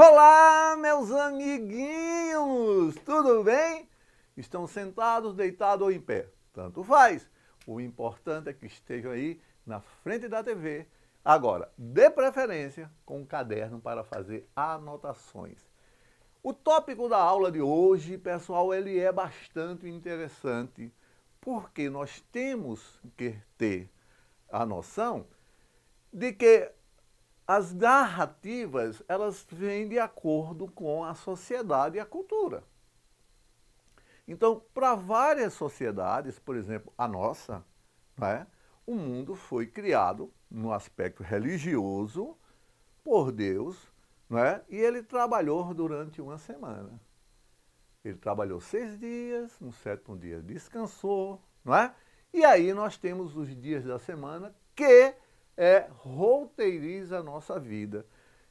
Olá, meus amiguinhos! Tudo bem? Estão sentados, deitados ou em pé? Tanto faz. O importante é que estejam aí na frente da TV. Agora, de preferência, com um caderno para fazer anotações. O tópico da aula de hoje, pessoal, ele é bastante interessante, porque nós temos que ter a noção de que as narrativas elas vêm de acordo com a sociedade e a cultura. Então, para várias sociedades, por exemplo, a nossa, né, o mundo foi criado no aspecto religioso por Deus, né, e ele trabalhou durante uma semana. Ele trabalhou seis dias, no sétimo dia descansou, não é? E aí nós temos os dias da semana que é, roteiriza a nossa vida.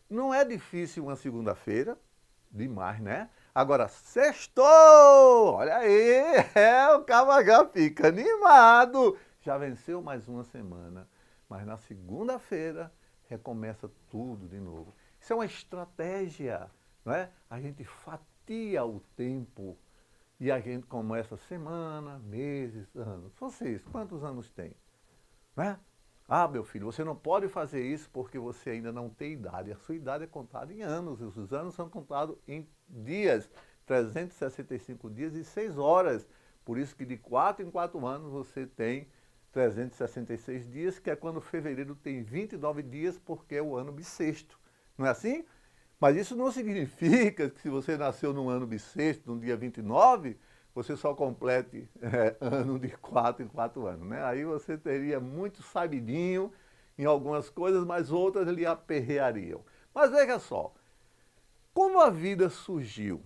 Não é difícil uma segunda-feira, demais, né? Agora, sextou! Olha aí, é, o Cavagá fica animado. Já venceu mais uma semana, mas na segunda-feira recomeça tudo de novo. Isso é uma estratégia, não é? A gente fatia o tempo e a gente começa semana, meses, anos. Vocês, quantos anos têm? Não é? Ah, meu filho, você não pode fazer isso porque você ainda não tem idade. A sua idade é contada em anos, e os anos são contados em dias, 365 dias e 6 horas. Por isso que de 4 em 4 anos você tem 366 dias, que é quando fevereiro tem 29 dias, porque é o ano bissexto. Não é assim? Mas isso não significa que se você nasceu num ano bissexto, no dia 29, você só complete é, ano de quatro em quatro anos. Né? Aí você teria muito sabidinho em algumas coisas, mas outras lhe aperreariam. Mas veja só, como a vida surgiu?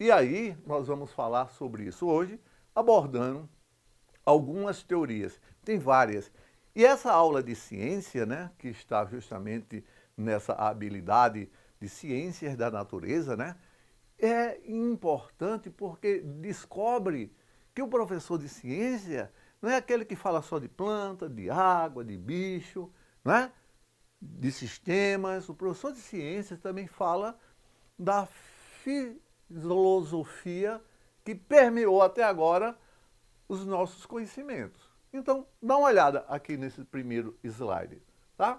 E aí nós vamos falar sobre isso hoje, abordando algumas teorias. Tem várias. E essa aula de ciência, né, que está justamente nessa habilidade de ciências da natureza, né, é importante porque descobre que o professor de ciência não é aquele que fala só de planta, de água, de bicho, não é? de sistemas. O professor de ciências também fala da filosofia que permeou até agora os nossos conhecimentos. Então, dá uma olhada aqui nesse primeiro slide, tá?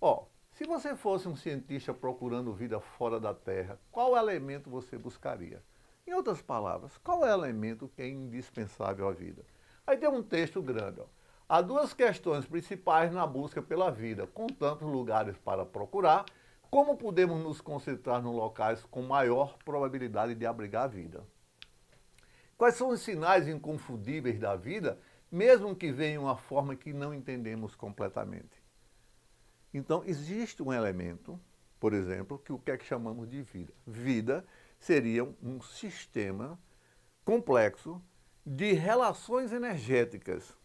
Ó, se você fosse um cientista procurando vida fora da Terra, qual elemento você buscaria? Em outras palavras, qual é o elemento que é indispensável à vida? Aí tem um texto grande. Ó. Há duas questões principais na busca pela vida, com tantos lugares para procurar, como podemos nos concentrar nos locais com maior probabilidade de abrigar a vida? Quais são os sinais inconfundíveis da vida, mesmo que venham uma forma que não entendemos completamente? Então, existe um elemento, por exemplo, que o que é que chamamos de vida? Vida seria um sistema complexo de relações energéticas,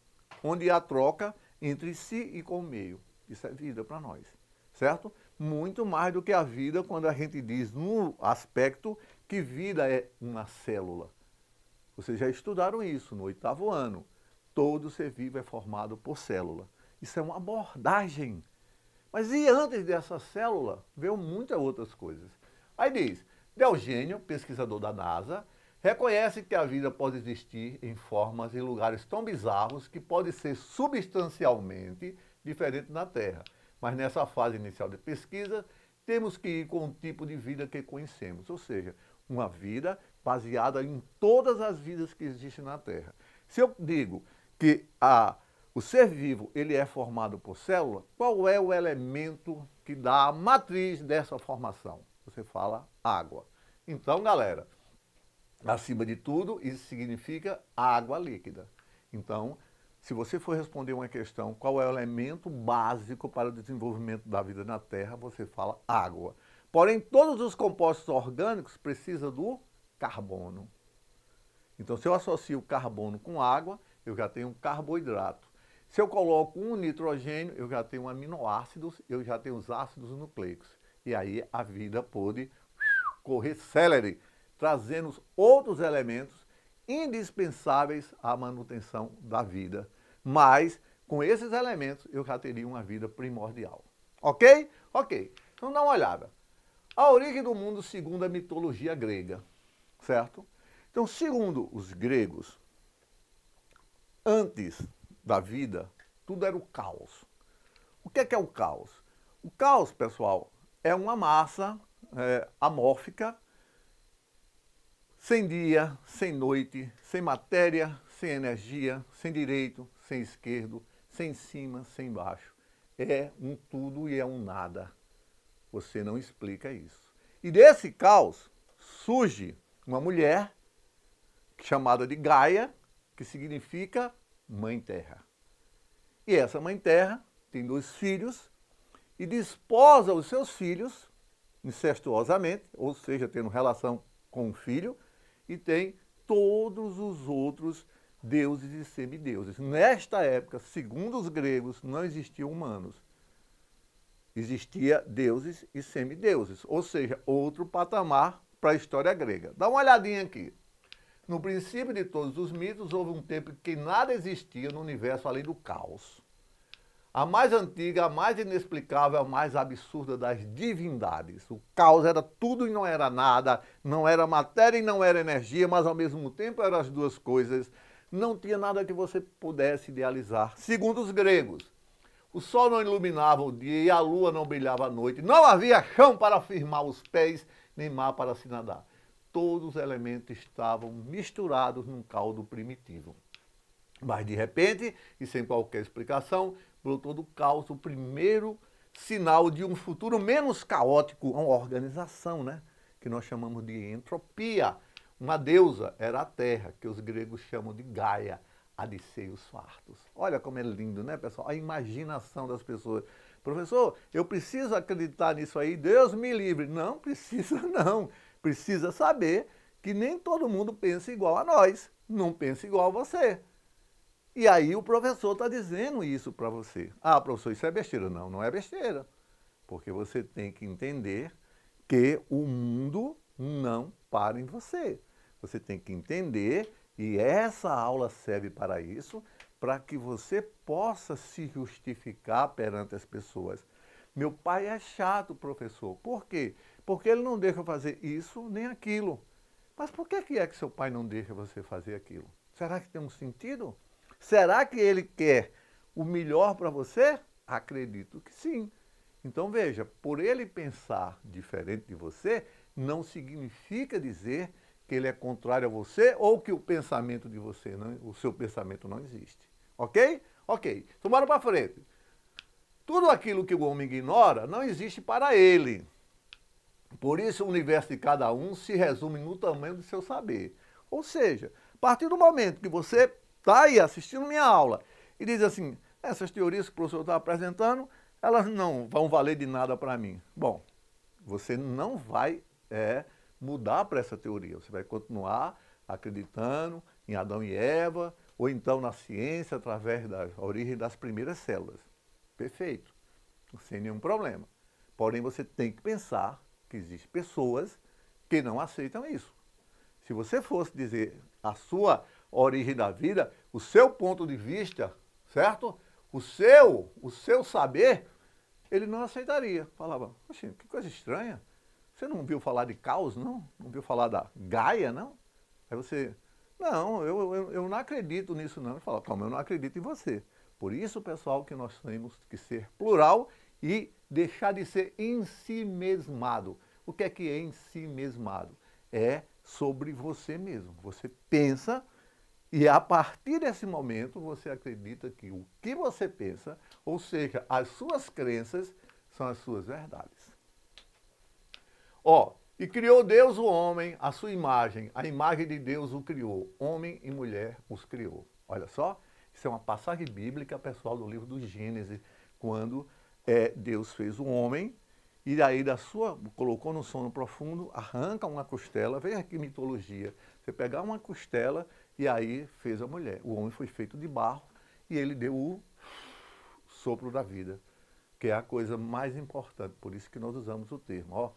onde há troca entre si e com o meio. Isso é vida para nós, certo? Muito mais do que a vida quando a gente diz no aspecto que vida é uma célula. Vocês já estudaram isso no oitavo ano. Todo ser vivo é formado por célula. Isso é uma abordagem mas e antes dessa célula, veio muitas outras coisas. Aí diz, Delgênio, pesquisador da NASA, reconhece que a vida pode existir em formas e lugares tão bizarros que pode ser substancialmente diferente na Terra. Mas nessa fase inicial de pesquisa, temos que ir com o tipo de vida que conhecemos, ou seja, uma vida baseada em todas as vidas que existem na Terra. Se eu digo que a o ser vivo ele é formado por célula, qual é o elemento que dá a matriz dessa formação? Você fala água. Então, galera, acima de tudo, isso significa água líquida. Então, se você for responder uma questão, qual é o elemento básico para o desenvolvimento da vida na Terra, você fala água. Porém, todos os compostos orgânicos precisam do carbono. Então, se eu associo carbono com água, eu já tenho um carboidrato. Se eu coloco um nitrogênio, eu já tenho aminoácidos, eu já tenho os ácidos nucleicos. E aí a vida pode correr célere, trazendo outros elementos indispensáveis à manutenção da vida. Mas com esses elementos eu já teria uma vida primordial. Ok? Ok. Então dá uma olhada. A origem do mundo segundo a mitologia grega, certo? Então, segundo os gregos, antes da vida, tudo era o caos. O que é, que é o caos? O caos, pessoal, é uma massa é, amórfica, sem dia, sem noite, sem matéria, sem energia, sem direito, sem esquerdo, sem cima, sem baixo. É um tudo e é um nada. Você não explica isso. E desse caos surge uma mulher chamada de Gaia, que significa Mãe Terra. E essa Mãe Terra tem dois filhos e desposa os seus filhos incestuosamente, ou seja, tendo relação com o filho, e tem todos os outros deuses e semideuses. Nesta época, segundo os gregos, não existiam humanos. Existia deuses e semideuses, ou seja, outro patamar para a história grega. Dá uma olhadinha aqui. No princípio de todos os mitos, houve um tempo em que nada existia no universo além do caos. A mais antiga, a mais inexplicável, a mais absurda das divindades. O caos era tudo e não era nada, não era matéria e não era energia, mas ao mesmo tempo eram as duas coisas. Não tinha nada que você pudesse idealizar, segundo os gregos. O sol não iluminava o dia e a lua não brilhava à noite. Não havia chão para firmar os pés, nem mar para se nadar todos os elementos estavam misturados num caldo primitivo. Mas de repente, e sem qualquer explicação, brotou do caos o primeiro sinal de um futuro menos caótico, uma organização, né? que nós chamamos de entropia. Uma deusa era a Terra, que os gregos chamam de Gaia, a de seios fartos. Olha como é lindo, né, pessoal? A imaginação das pessoas. Professor, eu preciso acreditar nisso aí, Deus me livre. Não precisa, não precisa saber que nem todo mundo pensa igual a nós, não pensa igual a você. E aí o professor está dizendo isso para você. Ah, professor, isso é besteira. Não, não é besteira. Porque você tem que entender que o mundo não para em você. Você tem que entender, e essa aula serve para isso, para que você possa se justificar perante as pessoas. Meu pai é chato, professor. Por quê? porque ele não deixa fazer isso nem aquilo. Mas por que é que seu pai não deixa você fazer aquilo? Será que tem um sentido? Será que ele quer o melhor para você? Acredito que sim. Então veja, por ele pensar diferente de você, não significa dizer que ele é contrário a você ou que o pensamento de você, não, o seu pensamento não existe. Ok? Ok. Então bora para frente. Tudo aquilo que o homem ignora não existe para ele. Por isso, o universo de cada um se resume no tamanho do seu saber. Ou seja, a partir do momento que você está aí assistindo minha aula e diz assim: essas teorias que o professor está apresentando, elas não vão valer de nada para mim. Bom, você não vai é, mudar para essa teoria. Você vai continuar acreditando em Adão e Eva, ou então na ciência através da origem das primeiras células. Perfeito, sem nenhum problema. Porém, você tem que pensar que existem pessoas que não aceitam isso. Se você fosse dizer a sua origem da vida, o seu ponto de vista, certo? O seu, o seu saber, ele não aceitaria. Falava, assim, que coisa estranha. Você não viu falar de caos, não? Não viu falar da Gaia, não? Aí você, não, eu, eu, eu não acredito nisso, não. Ele fala, calma, eu não acredito em você. Por isso, pessoal, que nós temos que ser plural e deixar de ser mesmado. O que é que é em si mesmado? É sobre você mesmo. Você pensa e a partir desse momento você acredita que o que você pensa, ou seja, as suas crenças, são as suas verdades. Ó, oh, e criou Deus o homem, a sua imagem, a imagem de Deus o criou, homem e mulher os criou. Olha só, isso é uma passagem bíblica, pessoal, do livro do Gênesis, quando é, Deus fez o homem e aí da sua, colocou no sono profundo, arranca uma costela, veja que mitologia. Você pegar uma costela e aí fez a mulher. O homem foi feito de barro e ele deu o sopro da vida, que é a coisa mais importante, por isso que nós usamos o termo, ó.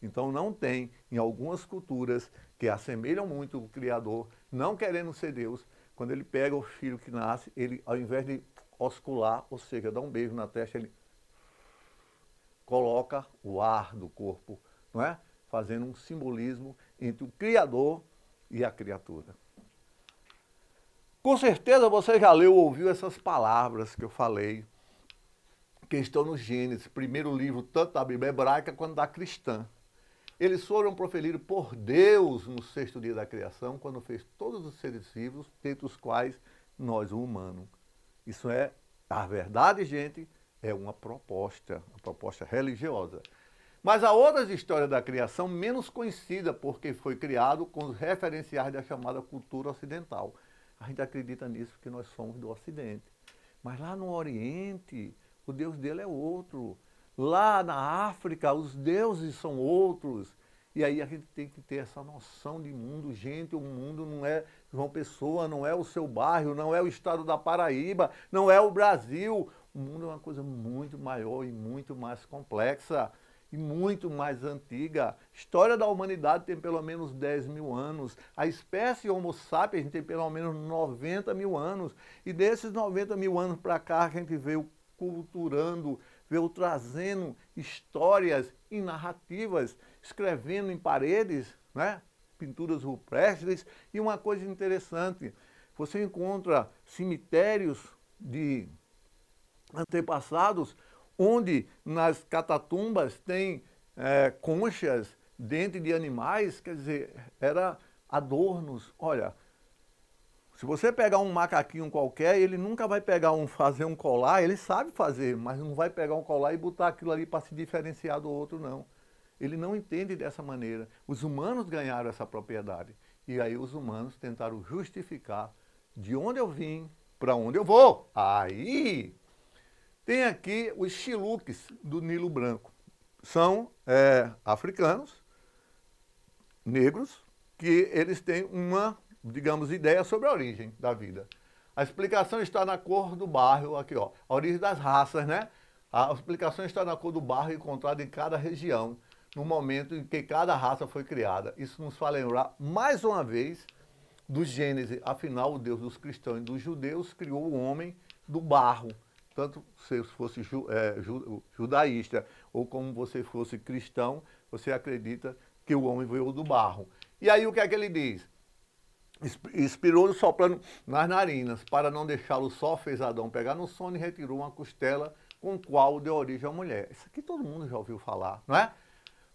Então não tem em algumas culturas que assemelham muito o criador, não querendo ser Deus, quando ele pega o filho que nasce, ele ao invés de oscular, ou seja, dar um beijo na testa, ele coloca o ar do corpo, não é? Fazendo um simbolismo entre o Criador e a criatura. Com certeza você já leu ou ouviu essas palavras que eu falei, que estão no Gênesis, primeiro livro tanto da Bíblia hebraica quanto da cristã. Eles foram proferidos por Deus no sexto dia da criação, quando fez todos os seres vivos, dentre os quais nós, o humano. Isso é a verdade, gente, é uma proposta, uma proposta religiosa. Mas há outras histórias da criação menos conhecida, porque foi criado com os referenciais da chamada cultura ocidental. A gente acredita nisso porque nós somos do Ocidente. Mas lá no Oriente, o Deus dele é outro. Lá na África, os deuses são outros. E aí a gente tem que ter essa noção de mundo. Gente, o mundo não é João Pessoa, não é o seu bairro, não é o estado da Paraíba, não é o Brasil. O mundo é uma coisa muito maior e muito mais complexa e muito mais antiga. História da humanidade tem pelo menos 10 mil anos. A espécie Homo sapiens tem pelo menos 90 mil anos. E desses 90 mil anos para cá, a gente veio culturando, veio trazendo histórias e narrativas, escrevendo em paredes, né? pinturas rupestres. E uma coisa interessante, você encontra cemitérios de antepassados, onde nas catatumbas tem é, conchas, dentes de animais, quer dizer, era adornos. Olha, se você pegar um macaquinho qualquer, ele nunca vai pegar um, fazer um colar, ele sabe fazer, mas não vai pegar um colar e botar aquilo ali para se diferenciar do outro, não. Ele não entende dessa maneira. Os humanos ganharam essa propriedade. E aí os humanos tentaram justificar de onde eu vim, para onde eu vou. Aí tem aqui os xiluques do Nilo Branco. São é, africanos, negros, que eles têm uma, digamos, ideia sobre a origem da vida. A explicação está na cor do barro, aqui ó, a origem das raças, né? A explicação está na cor do barro encontrada em cada região, no momento em que cada raça foi criada. Isso nos faz lembrar, mais uma vez, do Gênesis. Afinal, o Deus dos cristãos e dos judeus criou o homem do barro tanto se fosse ju, é, ju, judaísta ou como você fosse cristão, você acredita que o homem veio do barro. E aí o que é que ele diz? Inspirou-lhe soprando nas narinas, para não deixá-lo só, fez Adão pegar no sono e retirou uma costela com qual deu origem à mulher. Isso aqui todo mundo já ouviu falar, não é?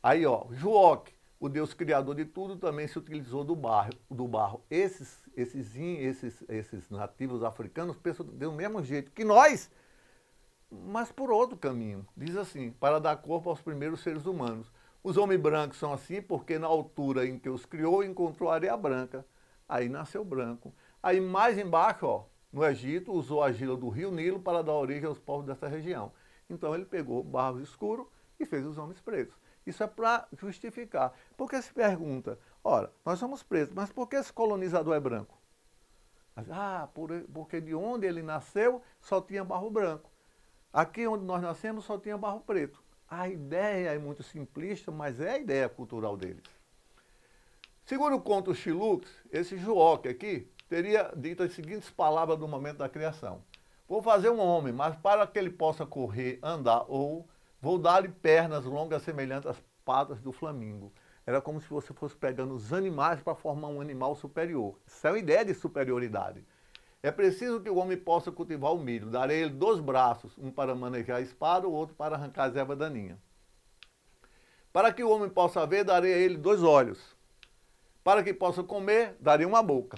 Aí, ó, Joque, o Deus criador de tudo, também se utilizou do barro. Do barro. Esses, esses, esses, esses nativos africanos pensam do mesmo jeito que nós, mas por outro caminho. Diz assim: para dar corpo aos primeiros seres humanos. Os homens brancos são assim porque na altura em que os criou encontrou areia branca. Aí nasceu branco. Aí mais embaixo, ó, no Egito, usou a argila do rio Nilo para dar origem aos povos dessa região. Então ele pegou barro escuro e fez os homens pretos. Isso é para justificar. Porque se pergunta, ora, nós somos pretos, mas por que esse colonizador é branco? Ah, porque de onde ele nasceu só tinha barro branco. Aqui onde nós nascemos só tinha barro preto. A ideia é muito simplista, mas é a ideia cultural deles. Segundo o conto Xilux, esse Joque aqui teria dito as seguintes palavras no momento da criação. Vou fazer um homem, mas para que ele possa correr, andar ou vou dar-lhe pernas longas semelhantes às patas do flamingo. Era como se você fosse pegando os animais para formar um animal superior. Isso é uma ideia de superioridade. É preciso que o homem possa cultivar o milho. Darei ele dois braços, um para manejar a espada, o outro para arrancar as ervas daninhas. Para que o homem possa ver, darei a ele dois olhos. Para que possa comer, darei uma boca.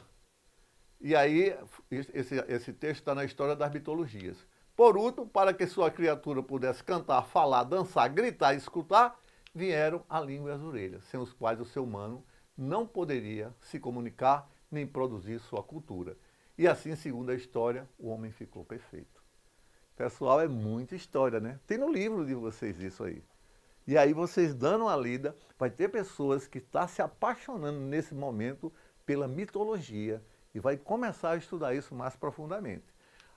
E aí, esse, esse texto está na história das mitologias. Por último, para que sua criatura pudesse cantar, falar, dançar, gritar e escutar, vieram a língua e as orelhas, sem os quais o ser humano não poderia se comunicar nem produzir sua cultura. E assim, segundo a história, o homem ficou perfeito. Pessoal, é muita história, né? Tem no livro de vocês isso aí. E aí vocês dando uma lida, vai ter pessoas que estão tá se apaixonando nesse momento pela mitologia e vai começar a estudar isso mais profundamente.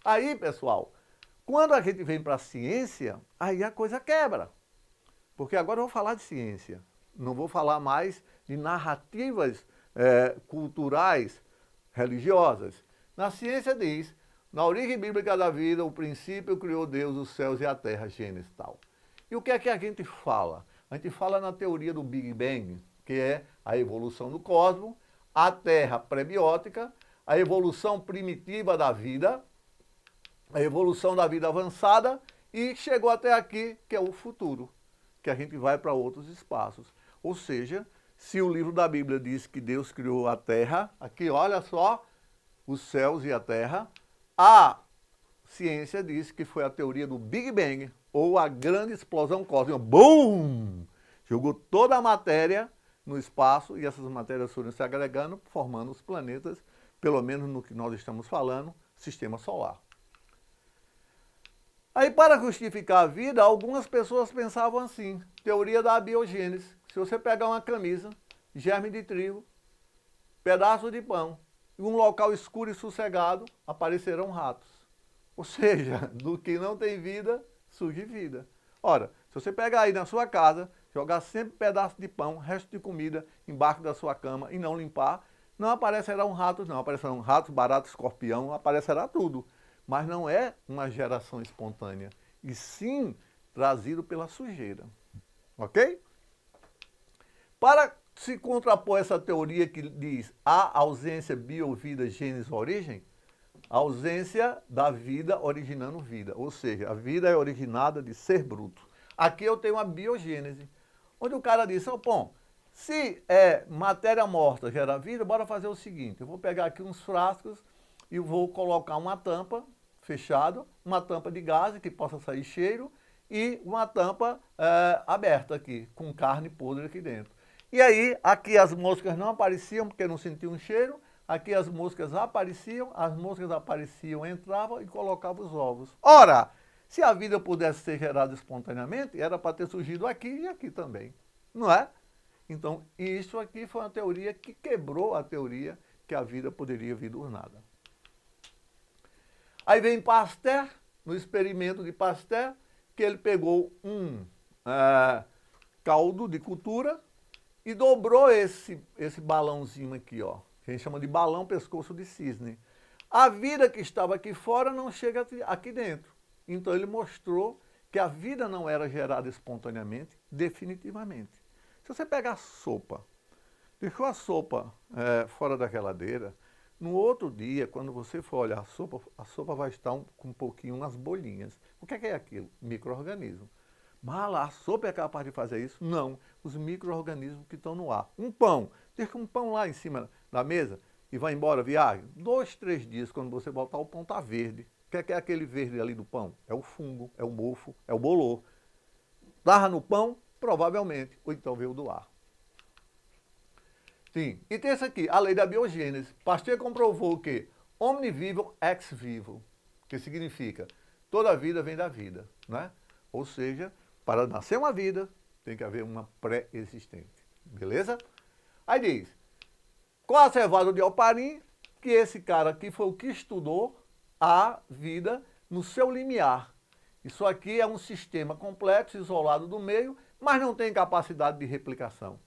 Aí, pessoal, quando a gente vem para a ciência, aí a coisa quebra. Porque agora eu vou falar de ciência. Não vou falar mais de narrativas é, culturais, religiosas. Na ciência diz, na origem bíblica da vida, o princípio criou Deus os céus e a terra, Gênesis tal. E o que é que a gente fala? A gente fala na teoria do Big Bang, que é a evolução do cosmos, a terra prebiótica, a evolução primitiva da vida, a evolução da vida avançada e chegou até aqui, que é o futuro, que a gente vai para outros espaços. Ou seja, se o livro da Bíblia diz que Deus criou a terra, aqui olha só, os céus e a terra, a ciência diz que foi a teoria do Big Bang, ou a grande explosão cósmica. Bum! Jogou toda a matéria no espaço e essas matérias foram se agregando, formando os planetas, pelo menos no que nós estamos falando, sistema solar. Aí, para justificar a vida, algumas pessoas pensavam assim: teoria da biogênese. Se você pegar uma camisa, germe de trigo, pedaço de pão, em um local escuro e sossegado aparecerão ratos. Ou seja, do que não tem vida, surge vida. Ora, se você pegar aí na sua casa, jogar sempre pedaço de pão, resto de comida embaixo da sua cama e não limpar, não aparecerão ratos, não. Aparecerão ratos, baratos, escorpião, aparecerá tudo. Mas não é uma geração espontânea, e sim trazido pela sujeira. Ok? Para se contrapõe essa teoria que diz a ausência bio-vida, gênese, origem, a ausência da vida originando vida. Ou seja, a vida é originada de ser bruto. Aqui eu tenho a biogênese, onde o cara diz, oh, bom, se é matéria morta gera vida, bora fazer o seguinte, eu vou pegar aqui uns frascos e vou colocar uma tampa fechada, uma tampa de gás que possa sair cheiro e uma tampa é, aberta aqui, com carne podre aqui dentro. E aí, aqui as moscas não apareciam porque não sentiam um cheiro, aqui as moscas apareciam, as moscas apareciam, entravam e colocavam os ovos. Ora, se a vida pudesse ser gerada espontaneamente, era para ter surgido aqui e aqui também, não é? Então, isso aqui foi uma teoria que quebrou a teoria que a vida poderia vir do nada. Aí vem Pasteur, no experimento de Pasteur, que ele pegou um é, caldo de cultura, e dobrou esse, esse balãozinho aqui, ó, que a gente chama de balão pescoço de cisne. A vida que estava aqui fora não chega aqui dentro. Então ele mostrou que a vida não era gerada espontaneamente, definitivamente. Se você pegar a sopa, deixou a sopa é, fora da geladeira, no outro dia, quando você for olhar a sopa, a sopa vai estar um, um pouquinho nas bolinhas. O que é, que é aquilo? Microorganismo. Mas a sopa é capaz de fazer isso? Não. Os micro-organismos que estão no ar. Um pão. Deixa um pão lá em cima da mesa e vai embora, viagem. Dois, três dias, quando você voltar, o pão está verde. O que é, que é aquele verde ali do pão? É o fungo, é o mofo, é o bolor. Larra no pão? Provavelmente. Ou então veio do ar. Sim. E tem essa aqui, a lei da biogênese. Pasteur comprovou o que omnivivo ex vivo, que significa toda a vida vem da vida, né? Ou seja, para nascer uma vida, tem que haver uma pré-existente. Beleza? Aí diz, conservado de alparim. que esse cara aqui foi o que estudou a vida no seu limiar. Isso aqui é um sistema complexo, isolado do meio, mas não tem capacidade de replicação.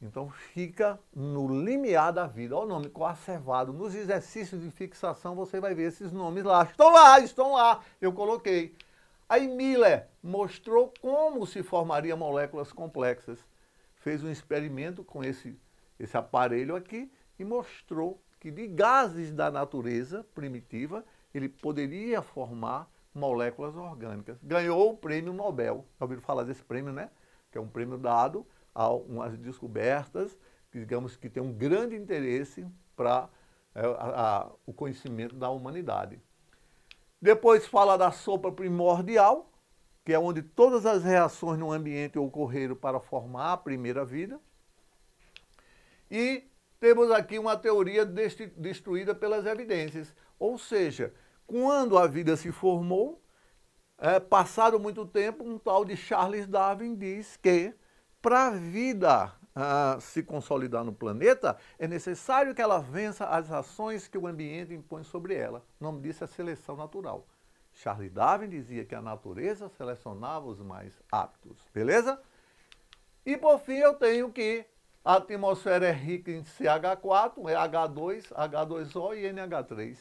Então fica no limiar da vida. Olha o nome coacervado. Nos exercícios de fixação você vai ver esses nomes lá. Estão lá, estão lá. Eu coloquei. Aí Miller mostrou como se formariam moléculas complexas. Fez um experimento com esse, esse aparelho aqui e mostrou que de gases da natureza primitiva ele poderia formar moléculas orgânicas. Ganhou o prêmio Nobel. Já ouviram falar desse prêmio, né? Que é um prêmio dado a umas descobertas, que, digamos que tem um grande interesse para é, eh, o conhecimento da humanidade. Depois fala da sopa primordial, que é onde todas as reações no ambiente ocorreram para formar a primeira vida. E temos aqui uma teoria destruída pelas evidências. Ou seja, quando a vida se formou, é, passado muito tempo, um tal de Charles Darwin diz que para a vida ah, se consolidar no planeta, é necessário que ela vença as ações que o ambiente impõe sobre ela. O nome disso é seleção natural. Charles Darwin dizia que a natureza selecionava os mais aptos. Beleza? E por fim eu tenho que a atmosfera é rica em CH4, H2, H2O e NH3.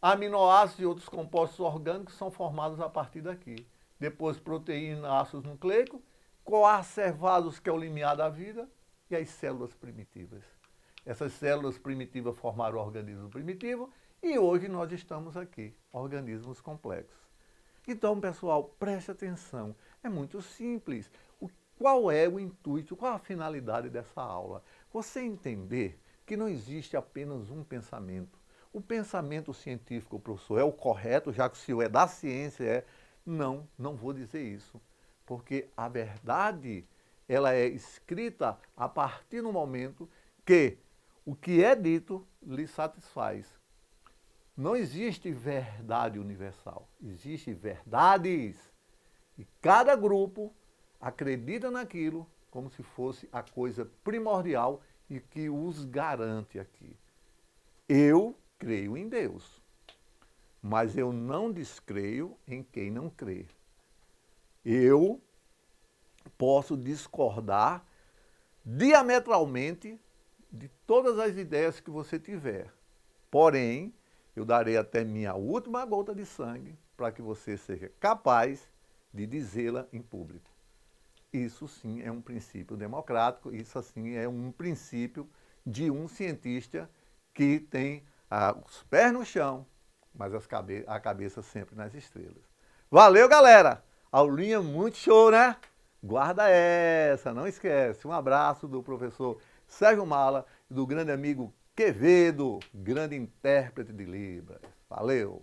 Aminoácidos e outros compostos orgânicos são formados a partir daqui. Depois proteína, ácidos nucleicos coacervados, que é o limiar da vida, e as células primitivas. Essas células primitivas formaram o organismo primitivo e hoje nós estamos aqui, organismos complexos. Então, pessoal, preste atenção. É muito simples. O, qual é o intuito, qual a finalidade dessa aula? Você entender que não existe apenas um pensamento. O pensamento científico, professor, é o correto, já que se o é da ciência, é. Não, não vou dizer isso. Porque a verdade, ela é escrita a partir do momento que o que é dito lhe satisfaz. Não existe verdade universal, existe verdades. E cada grupo acredita naquilo como se fosse a coisa primordial e que os garante aqui. Eu creio em Deus, mas eu não descreio em quem não crê. Eu posso discordar diametralmente de todas as ideias que você tiver. Porém, eu darei até minha última gota de sangue para que você seja capaz de dizê-la em público. Isso sim é um princípio democrático, isso sim é um princípio de um cientista que tem ah, os pés no chão, mas cabe a cabeça sempre nas estrelas. Valeu, galera! Aulinha muito show, né? Guarda essa, não esquece. Um abraço do professor Sérgio Mala e do grande amigo Quevedo, grande intérprete de Libras. Valeu!